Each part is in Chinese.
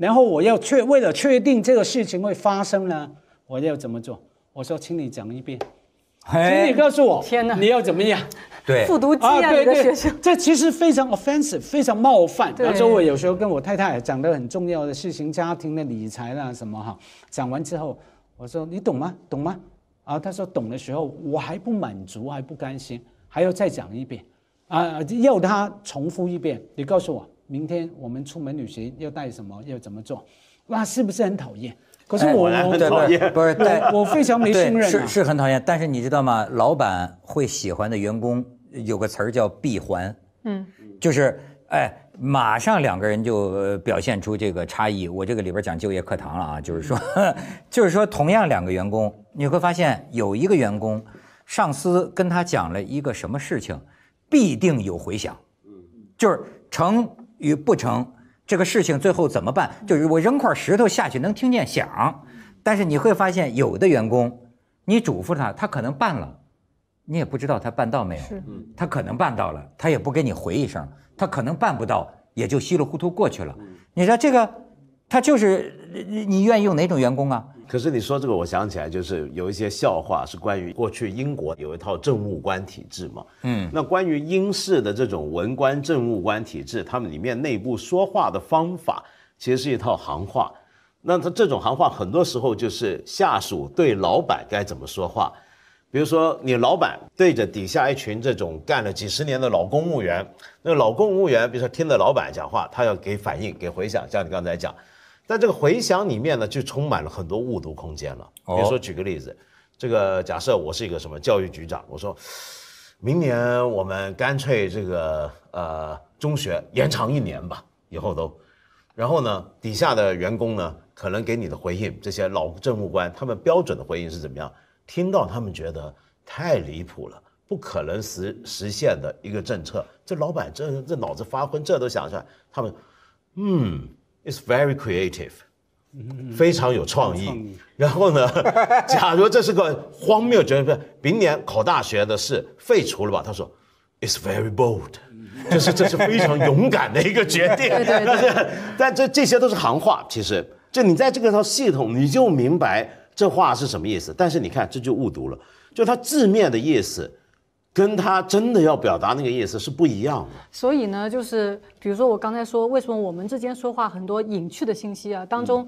然后我要确为了确定这个事情会发生呢，我要怎么做？我说，请你讲一遍，请你告诉我，天哪，你要怎么样？对，复读机啊，对对，这其实非常 offensive，非常冒犯。然后我有时候跟我太太讲的很重要的事情，家庭的理财啦什么哈，讲完之后，我说你懂吗？懂吗？啊，他说懂的时候，我还不满足，还不甘心，还要再讲一遍，啊，要他重复一遍。你告诉我。明天我们出门旅行要带什么，要怎么做？哇，是不是很讨厌？可是我我讨厌，不是 对我非常没信任。是是很讨厌，但是你知道吗？老板会喜欢的员工有个词儿叫闭环，嗯，就是哎，马上两个人就表现出这个差异。我这个里边讲就业课堂了啊，就是说，就是说，同样两个员工，你会发现有一个员工，上司跟他讲了一个什么事情，必定有回响，嗯，就是成。与不成，这个事情最后怎么办？就是我扔块石头下去能听见响，但是你会发现有的员工，你嘱咐他，他可能办了，你也不知道他办到没有。他可能办到了，他也不给你回一声。他可能办不到，也就稀里糊涂过去了。你说这个。他就是你愿意用哪种员工啊？可是你说这个，我想起来，就是有一些笑话是关于过去英国有一套政务官体制嘛。嗯，那关于英式的这种文官政务官体制，他们里面内部说话的方法其实是一套行话。那他这种行话很多时候就是下属对老板该怎么说话。比如说你老板对着底下一群这种干了几十年的老公务员，那老公务员比如说听着老板讲话，他要给反应给回响，像你刚才讲。在这个回响里面呢，就充满了很多误读空间了。比如说，举个例子，这个假设我是一个什么教育局长，我说明年我们干脆这个呃中学延长一年吧，以后都。然后呢，底下的员工呢，可能给你的回应，这些老政务官他们标准的回应是怎么样？听到他们觉得太离谱了，不可能实实现的一个政策，这老板这这脑子发昏，这都想出来。他们，嗯。It's very creative，非常有创意。然后呢，假如这是个荒谬决定，明年考大学的是废除了吧？他说，It's very bold，就是这是非常勇敢的一个决定。对对。但是，但这这些都是行话。其实，就你在这个套系统，你就明白这话是什么意思。但是你看，这就误读了，就它字面的意思。跟他真的要表达那个意思是不一样的。所以呢，就是比如说我刚才说，为什么我们之间说话很多隐去的信息啊，当中，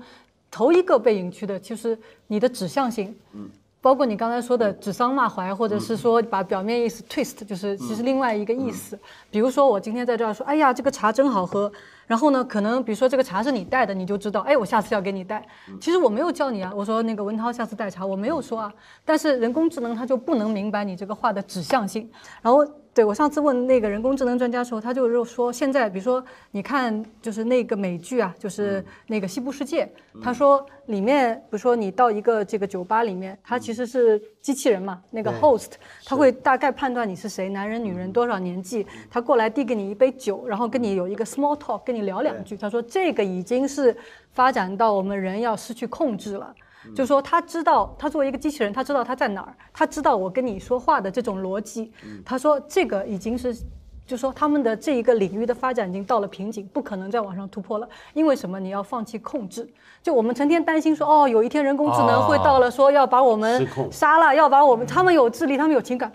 头一个被隐去的就是你的指向性。嗯。包括你刚才说的指桑骂槐，或者是说把表面意思 twist，就是其实另外一个意思。比如说我今天在这儿说，哎呀，这个茶真好喝。然后呢？可能比如说这个茶是你带的，你就知道，哎，我下次要给你带。其实我没有叫你啊，我说那个文涛下次带茶，我没有说啊。但是人工智能它就不能明白你这个话的指向性，然后。对我上次问那个人工智能专家的时候，他就是说，现在比如说你看，就是那个美剧啊，就是那个《西部世界》，他说里面，比如说你到一个这个酒吧里面，他其实是机器人嘛，那个 host，他会大概判断你是谁，男人女人，多少年纪，他过来递给你一杯酒，然后跟你有一个 small talk，跟你聊两句，他说这个已经是发展到我们人要失去控制了。就说他知道，他作为一个机器人，他知道他在哪儿，他知道我跟你说话的这种逻辑。他说这个已经是，就说他们的这一个领域的发展已经到了瓶颈，不可能再往上突破了。因为什么？你要放弃控制。就我们成天担心说，哦，有一天人工智能会到了，说要把我们杀了，要把我们他们有智力，他们有情感，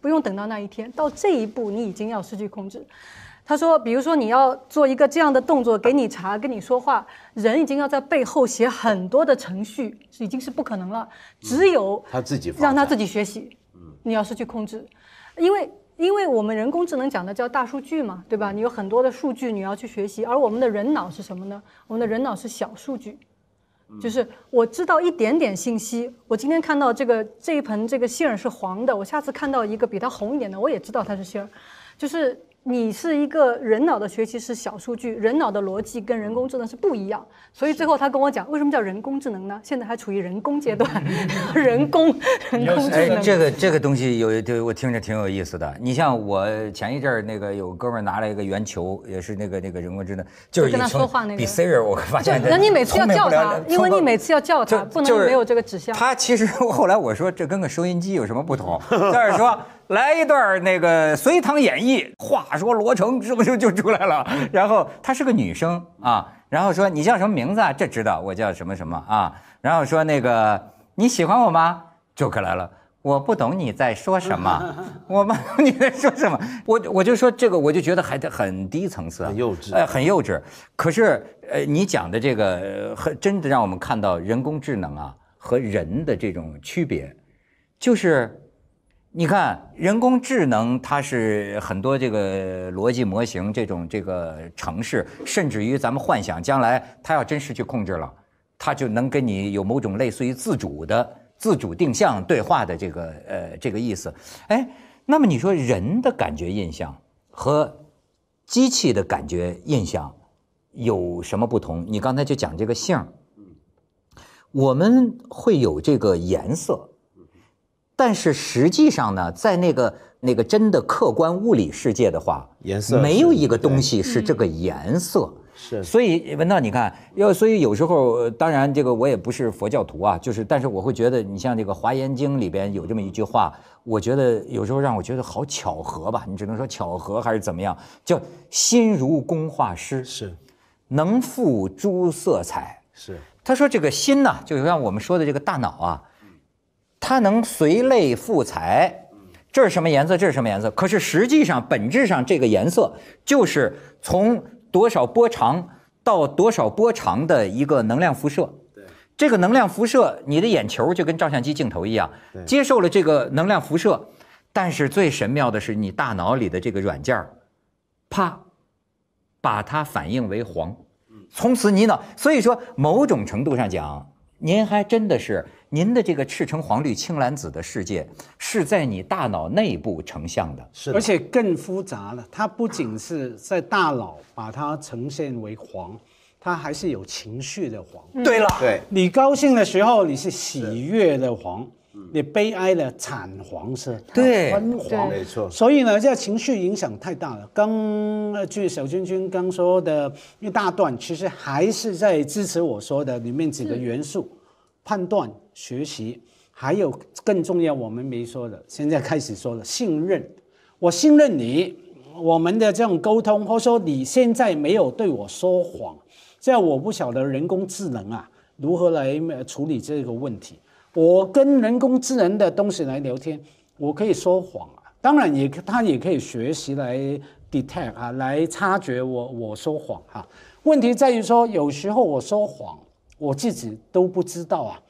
不用等到那一天，到这一步你已经要失去控制。他说，比如说你要做一个这样的动作，给你查，跟你说话，人已经要在背后写很多的程序，是已经是不可能了。只有他自己让他自己学习。嗯，你要是去控制，因为因为我们人工智能讲的叫大数据嘛，对吧？你有很多的数据，你要去学习。而我们的人脑是什么呢？我们的人脑是小数据，就是我知道一点点信息。我今天看到这个这一盆这个杏儿是黄的，我下次看到一个比它红一点的，我也知道它是杏儿，就是。你是一个人脑的学习是小数据，人脑的逻辑跟人工智能是不一样，所以最后他跟我讲，为什么叫人工智能呢？现在还处于人工阶段，人工 人工智能。这个这个东西有对我听着挺有意思的。你像我前一阵儿那个有哥们儿拿了一个圆球，也是那个那个人工智能，就是跟他说话那个。比 Siri 我发现。那你每次要叫他，因为你每次要叫他，不能没有这个指向。他其实后来我说，这跟个收音机有什么不同？就是说。来一段那个《隋唐演义》，话说罗成是不是就出来了？然后她是个女生啊，然后说你叫什么名字啊？这知道，我叫什么什么啊？然后说那个你喜欢我吗？就可来了，我不懂你在说什么，我不懂你在说什么，我我就说这个，我就觉得还得很低层次，很幼稚，呃，很幼稚。可是呃，你讲的这个，很真的让我们看到人工智能啊和人的这种区别，就是。你看，人工智能它是很多这个逻辑模型，这种这个程式，甚至于咱们幻想将来它要真失去控制了，它就能跟你有某种类似于自主的、自主定向对话的这个呃这个意思。哎，那么你说人的感觉印象和机器的感觉印象有什么不同？你刚才就讲这个性嗯，我们会有这个颜色。但是实际上呢，在那个那个真的客观物理世界的话，颜色没有一个东西是这个颜色。是。所以文道，你看，要所以有时候，当然这个我也不是佛教徒啊，就是，但是我会觉得，你像这个《华严经》里边有这么一句话，我觉得有时候让我觉得好巧合吧，你只能说巧合还是怎么样？叫心如工画师，是，能赋诸色彩，是。他说这个心呢，就像我们说的这个大脑啊。它能随类赋彩，这是什么颜色？这是什么颜色？可是实际上，本质上这个颜色就是从多少波长到多少波长的一个能量辐射。这个能量辐射，你的眼球就跟照相机镜头一样，接受了这个能量辐射。但是最神妙的是，你大脑里的这个软件啪，把它反映为黄。从此你脑。所以说，某种程度上讲。您还真的是，您的这个赤橙黄绿青蓝紫的世界是在你大脑内部成像的，是，的，而且更复杂了。它不仅是在大脑把它呈现为黄，它还是有情绪的黄。对了，对，你高兴的时候，你是喜悦的黄。你悲哀了，惨黄色，对，昏黄，没错。所以呢，这情绪影响太大了。刚据小君君刚说的一大段，其实还是在支持我说的里面几个元素：判断、学习，还有更重要，我们没说的，现在开始说的，信任。我信任你，我们的这种沟通，或者说你现在没有对我说谎。这样我不晓得人工智能啊，如何来处理这个问题。我跟人工智能的东西来聊天，我可以说谎啊，当然也他也可以学习来 detect 啊，来察觉我我说谎哈。问题在于说，有时候我说谎，我自己都不知道啊，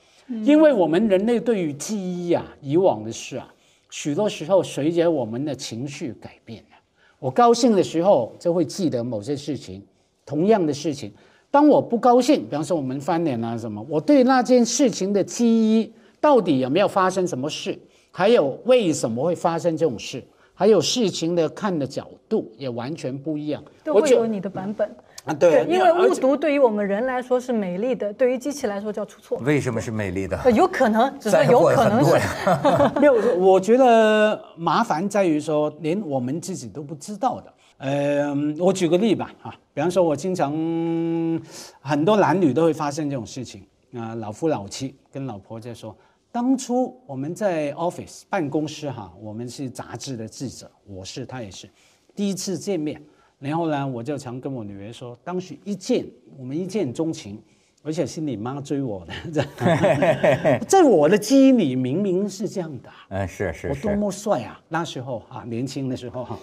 因为我们人类对于记忆啊，以往的事啊，许多时候随着我们的情绪改变啊、我高兴的时候就会记得某些事情，同样的事情。当我不高兴，比方说我们翻脸啊什么，我对那件事情的记忆到底有没有发生什么事，还有为什么会发生这种事，还有事情的看的角度也完全不一样，都会有你的版本啊，对，因为误读对于我们人来说是美丽的，对于机器来说叫出错。为什么是美丽的？有可能，只是有可能是。有，我觉得麻烦在于说连我们自己都不知道的。嗯，我举个例吧，哈，比方说，我经常很多男女都会发生这种事情，啊，老夫老妻跟老婆在说，当初我们在 office 办公室哈，我们是杂志的记者，我是他也是，第一次见面，然后呢，我就常跟我女儿说，当时一见我们一见钟情。而且是你妈追我的，在我的记忆里明明是这样的。嗯，是是，我多么帅啊！那时候哈，年轻的时候哈，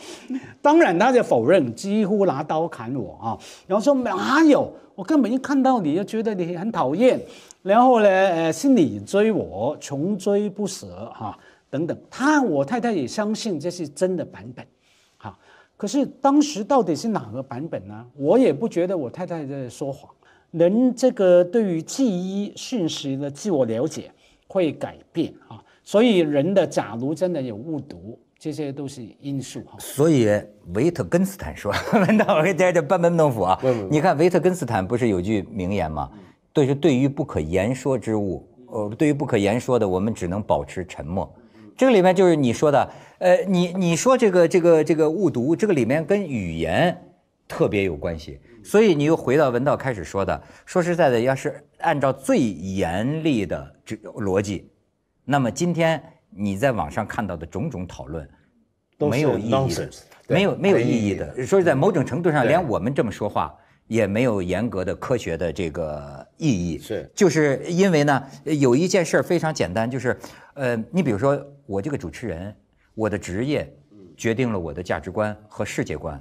当然她就否认，几乎拿刀砍我啊，然后说哪有，我根本一看到你就觉得你很讨厌。然后呢，呃，是你追我，穷追不舍哈，等等。他我太太也相信这是真的版本，可是当时到底是哪个版本呢？我也不觉得我太太在说谎。人这个对于记忆讯息的自我了解会改变啊，所以人的假如真的有误读，这些都是因素哈。所以维特根斯坦说，那 我在这班门弄斧啊。你看维特根斯坦不是有句名言吗？对于对于不可言说之物，呃，对于不可言说的，我们只能保持沉默。这个里面就是你说的，呃，你你说这个这个这个误读，这个里面跟语言。特别有关系，所以你又回到文道开始说的。说实在的，要是按照最严厉的这逻辑，那么今天你在网上看到的种种讨论，都没有意义的，没有没有意义的。说实在某种程度上，连我们这么说话也没有严格的科学的这个意义。是，就是因为呢，有一件事儿非常简单，就是，呃，你比如说我这个主持人，我的职业决定了我的价值观和世界观。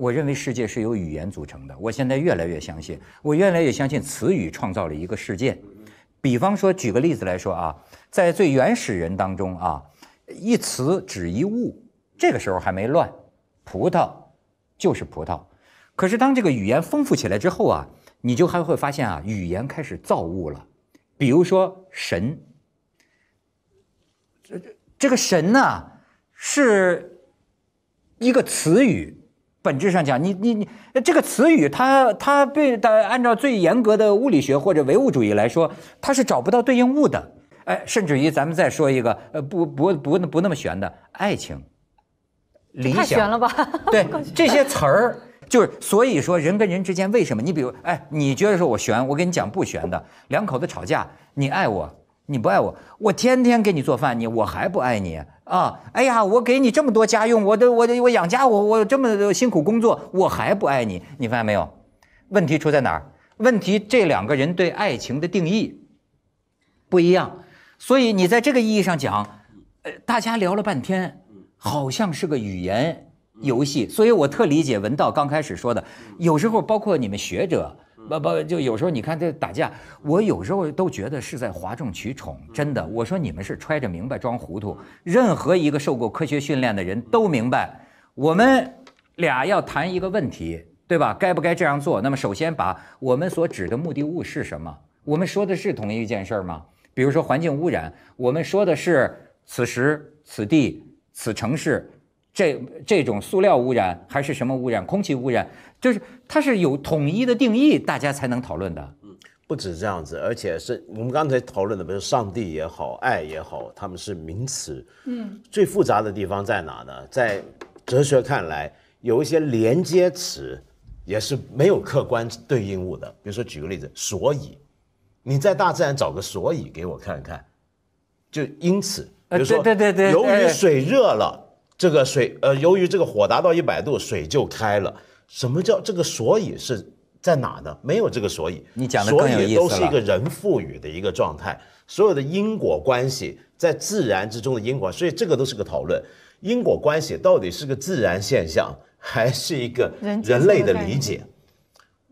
我认为世界是由语言组成的。我现在越来越相信，我越来越相信词语创造了一个世界。比方说，举个例子来说啊，在最原始人当中啊，一词指一物，这个时候还没乱，葡萄就是葡萄。可是当这个语言丰富起来之后啊，你就还会发现啊，语言开始造物了。比如说神，这这这个神呢是一个词语。本质上讲，你你你，这个词语它它被的按照最严格的物理学或者唯物主义来说，它是找不到对应物的。哎，甚至于咱们再说一个，呃，不不不不那么玄的，爱情、理想，太玄了吧？对，这些词儿，就是所以说人跟人之间为什么？你比如，哎，你觉得说我玄？我跟你讲不玄的，两口子吵架，你爱我，你不爱我，我天天给你做饭，你我还不爱你？啊，哎呀，我给你这么多家用，我都我我养家，我我这么辛苦工作，我还不爱你，你发现没有？问题出在哪儿？问题这两个人对爱情的定义不一样，所以你在这个意义上讲，呃，大家聊了半天，好像是个语言游戏。所以我特理解文道刚开始说的，有时候包括你们学者。不不，就有时候你看这打架，我有时候都觉得是在哗众取宠。真的，我说你们是揣着明白装糊涂。任何一个受过科学训练的人都明白，我们俩要谈一个问题，对吧？该不该这样做？那么首先把我们所指的目的物是什么？我们说的是同一件事吗？比如说环境污染，我们说的是此时此地此城市。这这种塑料污染还是什么污染？空气污染，就是它是有统一的定义，大家才能讨论的。嗯，不止这样子，而且是我们刚才讨论的，比如上帝也好，爱也好，他们是名词。嗯，最复杂的地方在哪呢？在哲学看来，有一些连接词也是没有客观对应物的。比如说，举个例子，所以你在大自然找个所以给我看看，就因此，比如说，对对对，由于水热了。这个水，呃，由于这个火达到一百度，水就开了。什么叫这个所以是在哪呢？没有这个所以，你讲的所以都是一个人赋予的一个状态，所有的因果关系在自然之中的因果，所以这个都是个讨论。因果关系到底是个自然现象，还是一个人类的理解？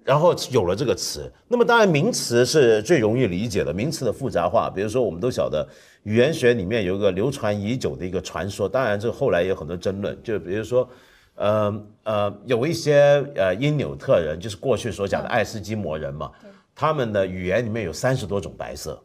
然后有了这个词，那么当然名词是最容易理解的。名词的复杂化，比如说我们都晓得，语言学里面有一个流传已久的一个传说，当然这后来有很多争论。就比如说，呃呃，有一些呃因纽特人，就是过去所讲的爱斯基摩人嘛，他们的语言里面有三十多种白色，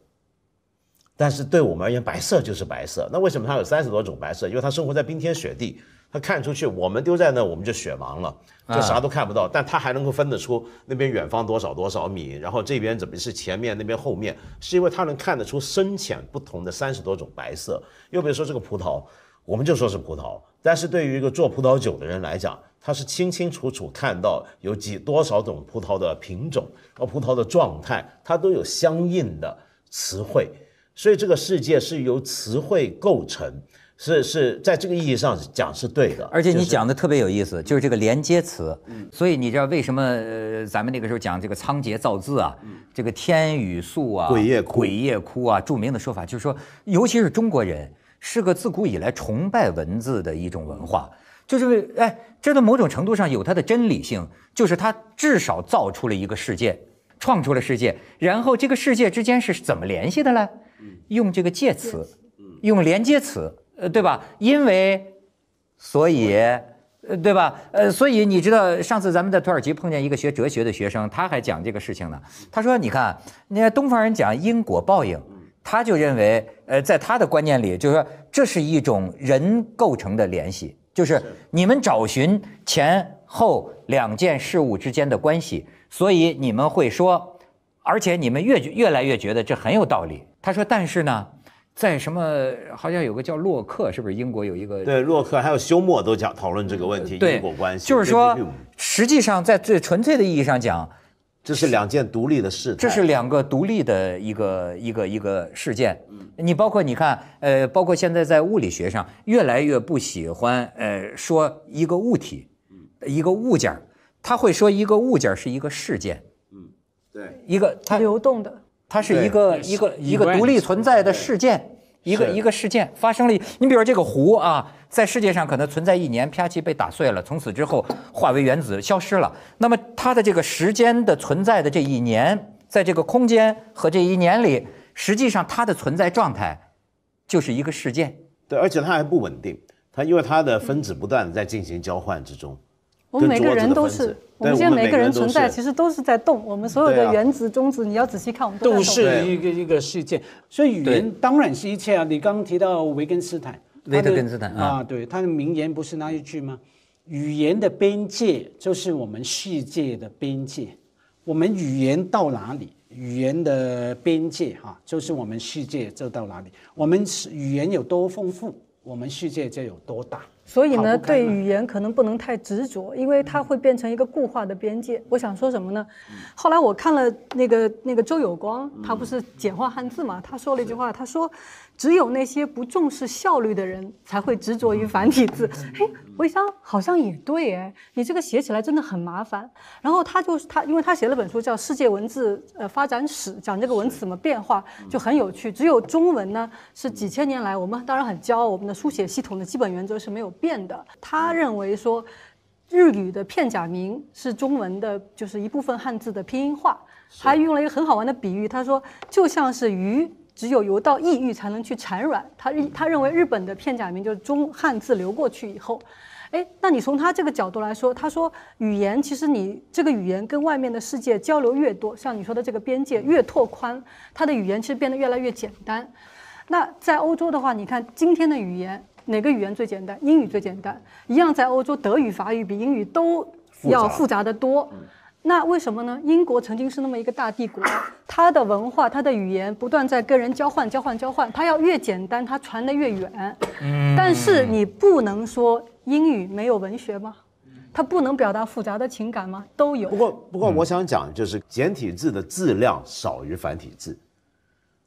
但是对我们而言白色就是白色。那为什么他有三十多种白色？因为他生活在冰天雪地。他看出去，我们丢在那，我们就雪盲了，就啥都看不到。但他还能够分得出那边远方多少多少米，然后这边怎么是前面，那边后面，是因为他能看得出深浅不同的三十多种白色。又比如说这个葡萄，我们就说是葡萄，但是对于一个做葡萄酒的人来讲，他是清清楚楚看到有几多少种葡萄的品种，和葡萄的状态，它都有相应的词汇。所以这个世界是由词汇构成。是是在这个意义上讲是对的，而且你讲的特别有意思，就是这个连接词。所以你知道为什么咱们那个时候讲这个仓颉造字啊，这个天雨粟啊，鬼夜鬼夜哭啊，著名的说法就是说，尤其是中国人是个自古以来崇拜文字的一种文化，就是哎，这在某种程度上有它的真理性，就是它至少造出了一个世界，创出了世界，然后这个世界之间是怎么联系的呢？用这个介词，用连接词。呃，对吧？因为，所以，呃，对吧？呃，所以你知道，上次咱们在土耳其碰见一个学哲学的学生，他还讲这个事情呢。他说：“你看，你看，东方人讲因果报应，他就认为，呃，在他的观念里，就是说这是一种人构成的联系，就是你们找寻前后两件事物之间的关系，所以你们会说，而且你们越越来越觉得这很有道理。”他说：“但是呢。”在什么？好像有个叫洛克，是不是英国有一个？对，洛克还有休谟都讲讨论这个问题，因果关系。就是说，实际上在最纯粹的意义上讲，这是两件独立的事。这是两个独立的一个一个一个事件。嗯，你包括你看，呃，包括现在在物理学上，越来越不喜欢呃说一个物体，一个物件，他会说一个物件是一个事件。嗯，对，一个它流动的。它是一个一个一个独立存在的事件，一个一个事件发生了。你比如说这个湖啊，在世界上可能存在一年，啪叽被打碎了，从此之后化为原子消失了。那么它的这个时间的存在的这一年，在这个空间和这一年里，实际上它的存在状态就是一个事件。对，而且它还不稳定，它因为它的分子不断在进行交换之中。我们每个人都是，我们现在每个人存在，其实都是在动。我们所有的原子、中子，你要仔细看，我们都是动。都是一个一个世界，所以语言当然是一切啊。你刚刚提到维根斯坦，维根斯坦啊，对他的名言不是那一句吗？语言的边界就是我们世界的边界。我们语言到哪里，语言的边界哈，就是我们世界就到哪里。我们语言有多丰富，我们世界就有多大。所以呢，对语言可能不能太执着，因为它会变成一个固化的边界。我想说什么呢？后来我看了那个那个周有光，他不是简化汉字嘛？他说了一句话，他说。只有那些不重视效率的人才会执着于繁体字。嘿，我一想好像也对哎，你这个写起来真的很麻烦。然后他就是他，因为他写了本书叫《世界文字呃发展史》，讲这个文字怎么变化，就很有趣。只有中文呢是几千年来我们当然很骄傲，我们的书写系统的基本原则是没有变的。他认为说，日语的片假名是中文的，就是一部分汉字的拼音化。还用了一个很好玩的比喻，他说就像是鱼。只有游到异域才能去产卵。他认他认为日本的片假名就是中汉字流过去以后，哎，那你从他这个角度来说，他说语言其实你这个语言跟外面的世界交流越多，像你说的这个边界越拓宽，他的语言其实变得越来越简单。那在欧洲的话，你看今天的语言哪个语言最简单？英语最简单。一样在欧洲，德语法语比英语都要复杂的多。那为什么呢？英国曾经是那么一个大帝国，它 的文化、它的语言不断在跟人交换、交换、交换。它要越简单，它传得越远。但是你不能说英语没有文学吗？它不能表达复杂的情感吗？都有。不过，不过我想讲就是简体字的质量少于繁体字。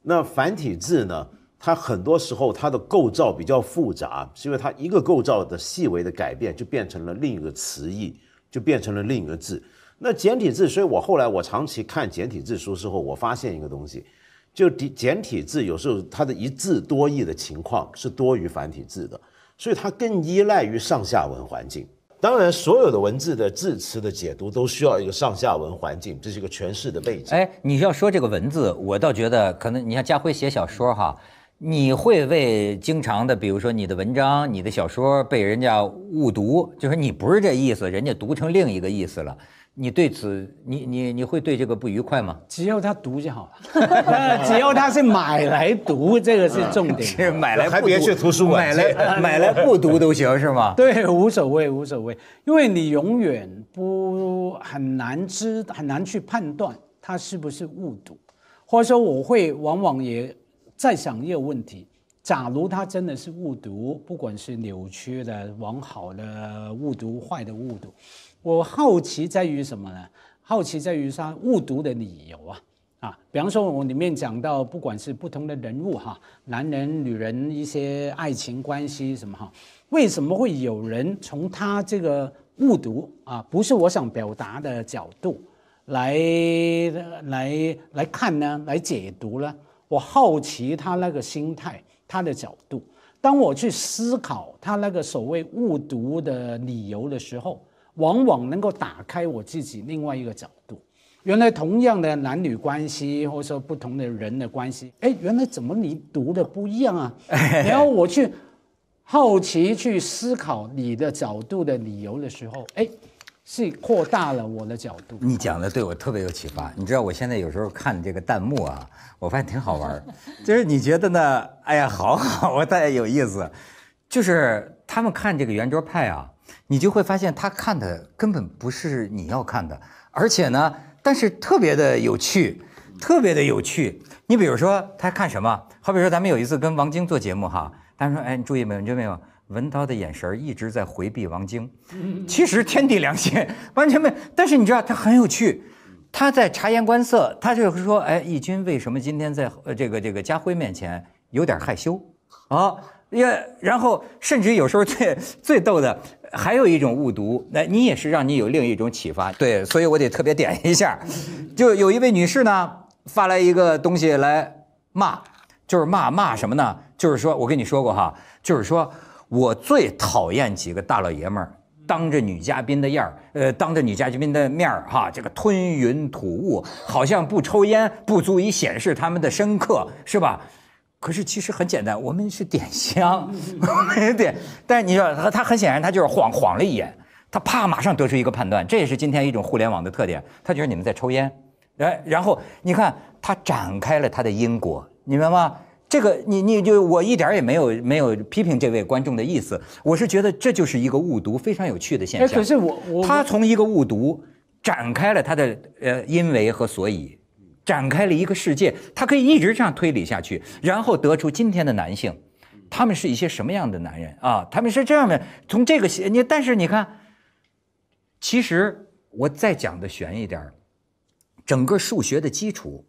那繁体字呢？它很多时候它的构造比较复杂，是因为它一个构造的细微的改变就变成了另一个词义，就变成了另一个字。那简体字，所以我后来我长期看简体字书时候，我发现一个东西，就简简体字有时候它的一字多义的情况是多于繁体字的，所以它更依赖于上下文环境。当然，所有的文字的字词的解读都需要一个上下文环境，这是一个诠释的背景。哎，你要说这个文字，我倒觉得可能，你像家辉写小说哈，你会为经常的，比如说你的文章、你的小说被人家误读，就是你不是这意思，人家读成另一个意思了。你对此，你你你会对这个不愉快吗？只要他读就好了，只要他是买来读，这个是重点。买来不读去图书馆，买来买来不读都行是吗？对，无所谓无所谓，因为你永远不很难知很难去判断他是不是误读，或者说我会往往也在想一个问题：，假如他真的是误读，不管是扭曲的、往好的误读、坏的误读。我好奇在于什么呢？好奇在于他误读的理由啊啊！比方说，我里面讲到，不管是不同的人物哈，男人、女人一些爱情关系什么哈，为什么会有人从他这个误读啊，不是我想表达的角度来来来看呢，来解读呢？我好奇他那个心态、他的角度。当我去思考他那个所谓误读的理由的时候。往往能够打开我自己另外一个角度。原来同样的男女关系，或者说不同的人的关系，哎，原来怎么你读的不一样啊？然后我去好奇去思考你的角度的理由的时候，哎，是扩大了我的角度。你讲的对我特别有启发。你知道我现在有时候看这个弹幕啊，我发现挺好玩就是你觉得呢？哎呀，好好，太有意思。就是他们看这个圆桌派啊。你就会发现他看的根本不是你要看的，而且呢，但是特别的有趣，特别的有趣。你比如说他看什么？好比说咱们有一次跟王晶做节目哈，他说：“哎，你注意没有？你注意没有？文涛的眼神一直在回避王晶。”嗯其实天地良心，完全没有。但是你知道他很有趣，他在察言观色，他就说：“哎，义军为什么今天在这个这个家辉面前有点害羞啊？”也然后甚至有时候最最逗的。还有一种误读，那你也是让你有另一种启发，对，所以我得特别点一下。就有一位女士呢发来一个东西来骂，就是骂骂什么呢？就是说我跟你说过哈，就是说我最讨厌几个大老爷们儿当着女嘉宾的面儿，呃，当着女嘉宾的面儿哈，这个吞云吐雾，好像不抽烟不足以显示他们的深刻，是吧？可是其实很简单，我们是点香，我点。但是你知他他很显然他就是晃晃了一眼，他啪马上得出一个判断，这也是今天一种互联网的特点。他觉得你们在抽烟，哎，然后你看他展开了他的因果，你明白吗？这个你你就我一点也没有没有批评这位观众的意思，我是觉得这就是一个误读，非常有趣的现象。可是我我他从一个误读展开了他的呃因为和所以。展开了一个世界，他可以一直这样推理下去，然后得出今天的男性，他们是一些什么样的男人啊？他们是这样的。从这个，你但是你看，其实我再讲的玄一点整个数学的基础，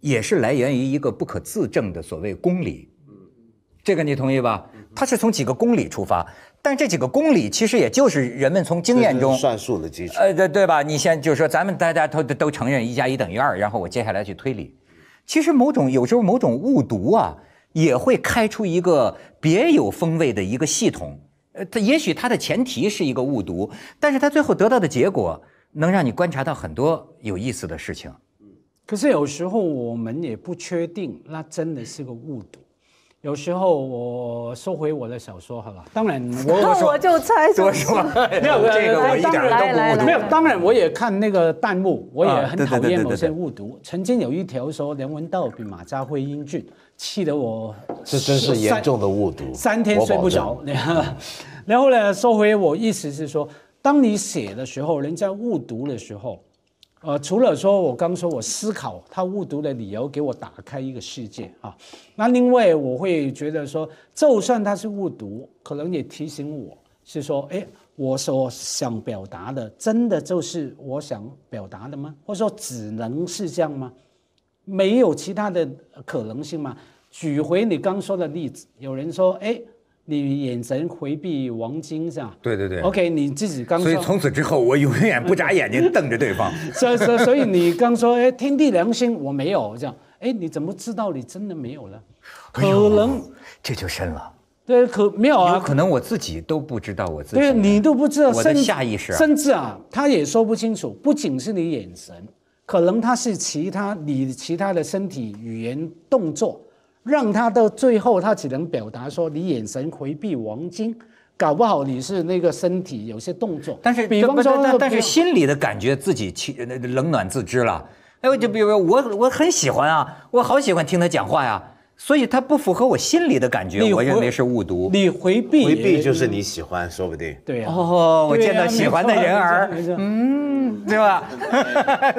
也是来源于一个不可自证的所谓公理。这个你同意吧？它是从几个公理出发，但这几个公理其实也就是人们从经验中算数的基础。呃，对对吧？你先就是说，咱们大家都都承认一加一等于二，然后我接下来去推理。其实某种有时候某种误读啊，也会开出一个别有风味的一个系统。呃，它也许它的前提是一个误读，但是它最后得到的结果能让你观察到很多有意思的事情。可是有时候我们也不确定，那真的是个误读。有时候我收回我的小说，好吧？当然，我 我就猜小说，没有这个我一点都不。没有，当然我也看那个弹幕，我也很讨厌某些误读。曾经有一条说梁文道比马家辉英俊，气得我。这真是严重的误读，三天睡不着。然后呢，收回我意思是说，当你写的时候，人家误读的时候。呃，除了说，我刚说，我思考他误读的理由，给我打开一个世界啊。那另外，我会觉得说，就算他是误读，可能也提醒我是说，哎，我所想表达的，真的就是我想表达的吗？或者说，只能是这样吗？没有其他的可能性吗？举回你刚说的例子，有人说，哎。你眼神回避王晶是吧？对对对。OK，你自己刚说。所以从此之后，我永远不眨眼睛瞪着对方。所以所以你刚说，哎，天地良心，我没有这样。哎，你怎么知道你真的没有了？可能这就深了。对，可没有啊。有可能我自己都不知道我自己。对你都不知道，我下意识，甚至啊，他也说不清楚。不仅是你眼神，可能他是其他你其他的身体语言动作。让他到最后，他只能表达说：“你眼神回避王晶，搞不好你是那个身体有些动作。”但是，比方说，但是心里的感觉自己冷暖自知了。哎，就比如说我，我很喜欢啊，我好喜欢听他讲话呀。所以它不符合我心里的感觉，我认为是误读。你回避回避就是你喜欢，说不定对呀。哦，我见到喜欢的人儿，嗯，对吧？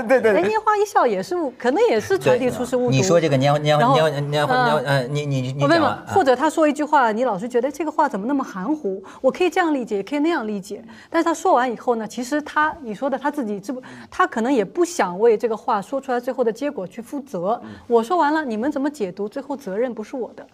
对 对。人拈花一笑也是，误，可能也是传递出是误读。你说这个拈拈拈拈拈花，你你你。我们或者他说一句话，你老是觉得这个话怎么那么含糊？我可以这样理解，也可以那样理解。但是他说完以后呢，其实他你说的他自己这不，他可能也不想为这个话说出来最后的结果去负责。我说完了，你们怎么解读？最后怎？责任不是我的，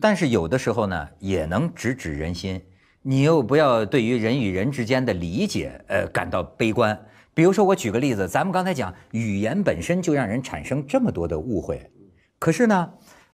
但是有的时候呢，也能直指人心。你又不要对于人与人之间的理解，呃，感到悲观。比如说，我举个例子，咱们刚才讲语言本身就让人产生这么多的误会，可是呢？